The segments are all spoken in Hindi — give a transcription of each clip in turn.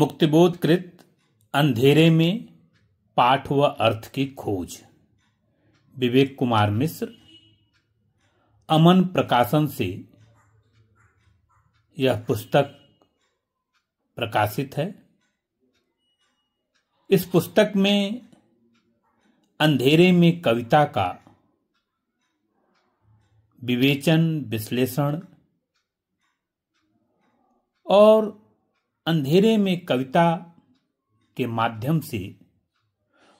मुक्तिबोधकृत अंधेरे में पाठ व अर्थ की खोज विवेक कुमार मिश्र अमन प्रकाशन से यह पुस्तक प्रकाशित है इस पुस्तक में अंधेरे में कविता का विवेचन विश्लेषण और अंधेरे में कविता के माध्यम से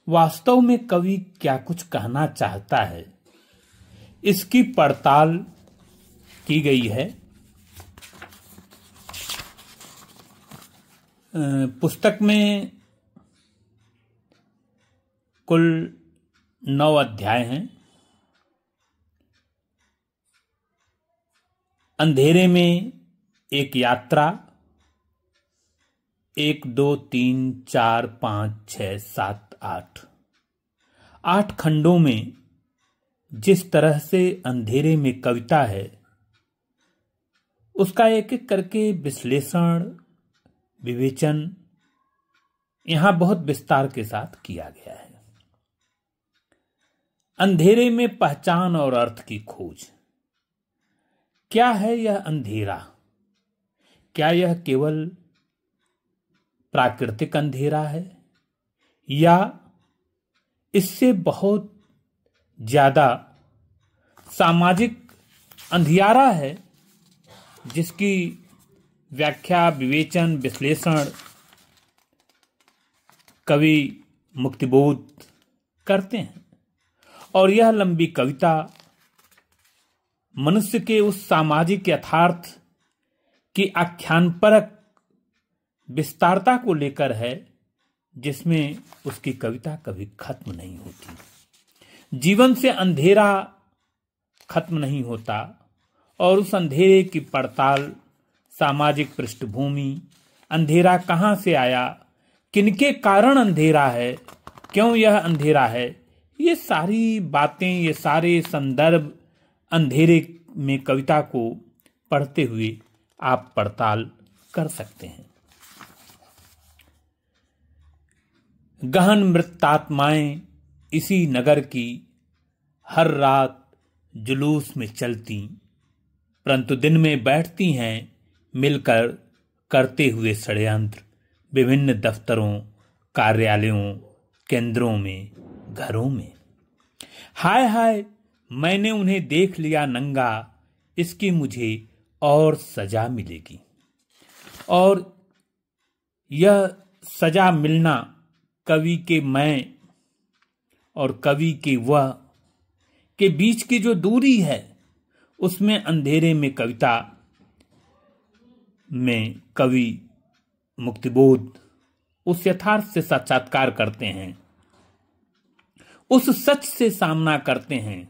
वास्तव में कवि क्या कुछ कहना चाहता है इसकी पड़ताल की गई है पुस्तक में कुल नौ अध्याय हैं अंधेरे में एक यात्रा एक दो तीन चार पांच छ सात आठ आठ खंडों में जिस तरह से अंधेरे में कविता है उसका एक एक करके विश्लेषण विवेचन यहां बहुत विस्तार के साथ किया गया है अंधेरे में पहचान और अर्थ की खोज क्या है यह अंधेरा क्या यह केवल प्राकृतिक अंधेरा है या इससे बहुत ज्यादा सामाजिक अंधियारा है जिसकी व्याख्या विवेचन विश्लेषण कवि मुक्तिबोध करते हैं और यह लंबी कविता मनुष्य के उस सामाजिक यथार्थ की आख्यान परक विस्तारता को लेकर है जिसमें उसकी कविता कभी खत्म नहीं होती जीवन से अंधेरा खत्म नहीं होता और उस अंधेरे की पड़ताल सामाजिक पृष्ठभूमि अंधेरा कहाँ से आया किनके कारण अंधेरा है क्यों यह अंधेरा है ये सारी बातें ये सारे संदर्भ अंधेरे में कविता को पढ़ते हुए आप पड़ताल कर सकते हैं गहन मृतात्माएं इसी नगर की हर रात जुलूस में चलती परंतु दिन में बैठती हैं मिलकर करते हुए षडयंत्र विभिन्न दफ्तरों कार्यालयों केंद्रों में घरों में हाय हाय मैंने उन्हें देख लिया नंगा इसकी मुझे और सजा मिलेगी और यह सजा मिलना कवि के मैं और कवि के वह के बीच की जो दूरी है उसमें अंधेरे में कविता में कवि मुक्तिबोध उस यथार्थ से साक्षात्कार करते हैं उस सच से सामना करते हैं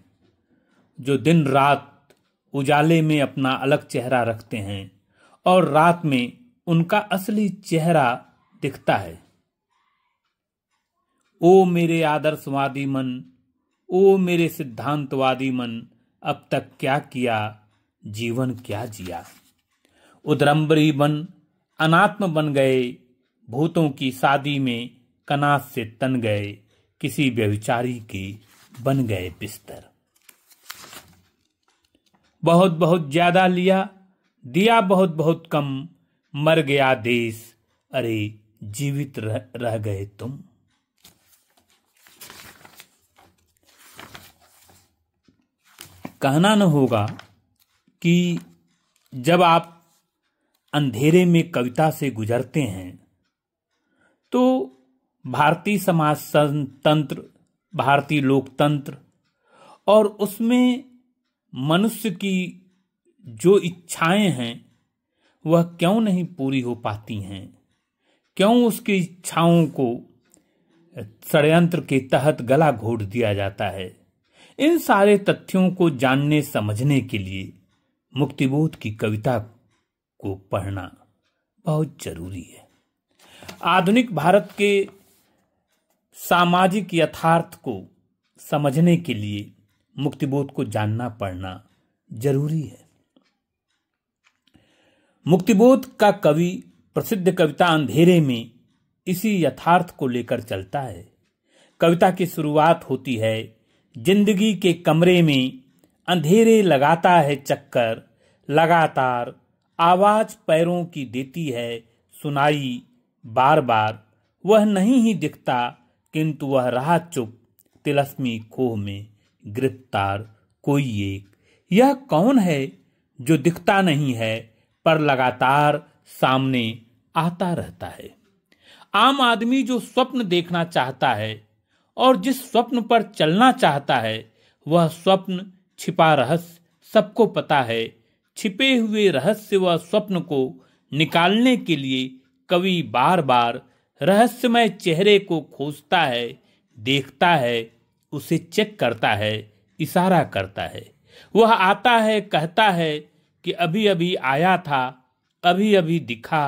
जो दिन रात उजाले में अपना अलग चेहरा रखते हैं और रात में उनका असली चेहरा दिखता है ओ मेरे आदर्शवादी मन ओ मेरे सिद्धांतवादी मन अब तक क्या किया जीवन क्या जिया उदरम्बरी बन अनात्म बन गए भूतों की शादी में कनात से तन गए किसी व्यविचारी के बन गए बिस्तर बहुत बहुत ज्यादा लिया दिया बहुत बहुत कम मर गया देश अरे जीवित रह, रह गए तुम कहना न होगा कि जब आप अंधेरे में कविता से गुजरते हैं तो भारतीय समाज तंत्र भारतीय लोकतंत्र और उसमें मनुष्य की जो इच्छाएं हैं वह क्यों नहीं पूरी हो पाती हैं क्यों उसकी इच्छाओं को षडयंत्र के तहत गला घोट दिया जाता है इन सारे तथ्यों को जानने समझने के लिए मुक्तिबोध की कविता को पढ़ना बहुत जरूरी है आधुनिक भारत के सामाजिक यथार्थ को समझने के लिए मुक्तिबोध को जानना पढ़ना जरूरी है मुक्तिबोध का कवि प्रसिद्ध कविता अंधेरे में इसी यथार्थ को लेकर चलता है कविता की शुरुआत होती है जिंदगी के कमरे में अंधेरे लगाता है चक्कर लगातार आवाज पैरों की देती है सुनाई बार बार वह नहीं ही दिखता किंतु वह रहा चुप तिलस्मी खोह में गिरफ्तार कोई एक यह कौन है जो दिखता नहीं है पर लगातार सामने आता रहता है आम आदमी जो स्वप्न देखना चाहता है और जिस स्वप्न पर चलना चाहता है वह स्वप्न छिपा रहस्य सबको पता है छिपे हुए रहस्य व स्वप्न को निकालने के लिए कवि बार बार रहस्यमय चेहरे को खोजता है देखता है उसे चेक करता है इशारा करता है वह आता है कहता है कि अभी अभी आया था अभी अभी दिखा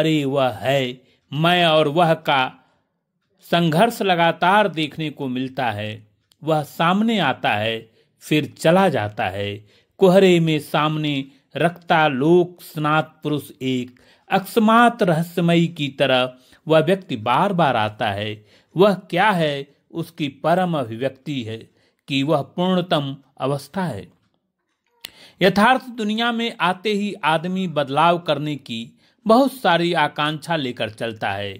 अरे वह है मैं और वह का संघर्ष लगातार देखने को मिलता है वह सामने आता है फिर चला जाता है कोहरे में सामने रखता लोक स्नात पुरुष एक अक्षमात रहस्यमयी की तरह वह व्यक्ति बार बार आता है वह क्या है उसकी परम अभिव्यक्ति है कि वह पूर्णतम अवस्था है यथार्थ दुनिया में आते ही आदमी बदलाव करने की बहुत सारी आकांक्षा लेकर चलता है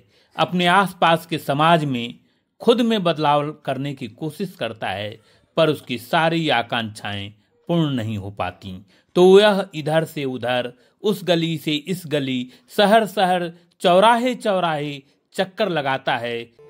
अपने आसपास के समाज में खुद में बदलाव करने की कोशिश करता है पर उसकी सारी आकांक्षाएं पूर्ण नहीं हो पाती तो यह इधर से उधर उस गली से इस गली शहर शहर चौराहे चौराहे चक्कर लगाता है